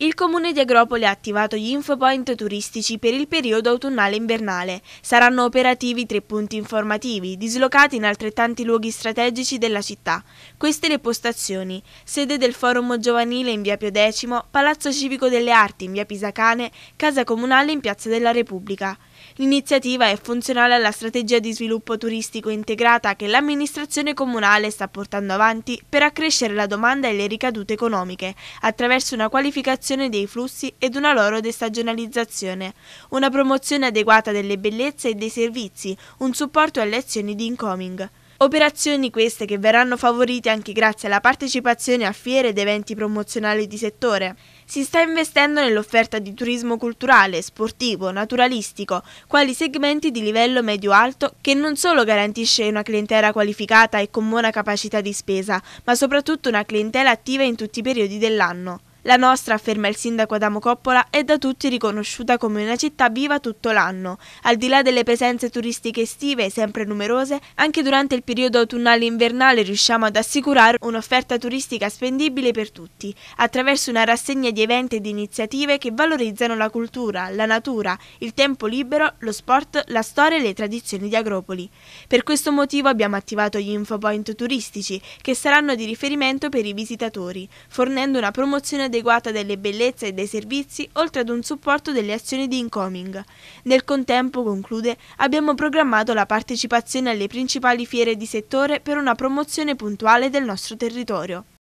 Il comune di Agropoli ha attivato gli infopoint turistici per il periodo autunnale-invernale. Saranno operativi tre punti informativi, dislocati in altrettanti luoghi strategici della città. Queste le postazioni. Sede del Forum Giovanile in via Pio X, Palazzo Civico delle Arti in via Pisacane, Casa Comunale in piazza della Repubblica. L'iniziativa è funzionale alla strategia di sviluppo turistico integrata che l'amministrazione comunale sta portando avanti per accrescere la domanda e le ricadute economiche, attraverso una qualificazione regolazione dei flussi ed una loro destagionalizzazione, una promozione adeguata delle bellezze e dei servizi, un supporto alle azioni di incoming. Operazioni queste che verranno favorite anche grazie alla partecipazione a fiere ed eventi promozionali di settore. Si sta investendo nell'offerta di turismo culturale, sportivo, naturalistico, quali segmenti di livello medio-alto che non solo garantisce una clientela qualificata e con buona capacità di spesa, ma soprattutto una clientela attiva in tutti i periodi dell'anno. La nostra, afferma il sindaco Adamo Coppola, è da tutti riconosciuta come una città viva tutto l'anno. Al di là delle presenze turistiche estive, sempre numerose, anche durante il periodo autunnale-invernale riusciamo ad assicurare un'offerta turistica spendibile per tutti, attraverso una rassegna di eventi e di iniziative che valorizzano la cultura, la natura, il tempo libero, lo sport, la storia e le tradizioni di Agropoli. Per questo motivo abbiamo attivato gli infopoint turistici, che saranno di riferimento per i visitatori, fornendo una promozione del adeguata delle bellezze e dei servizi, oltre ad un supporto delle azioni di incoming. Nel contempo, conclude, abbiamo programmato la partecipazione alle principali fiere di settore per una promozione puntuale del nostro territorio.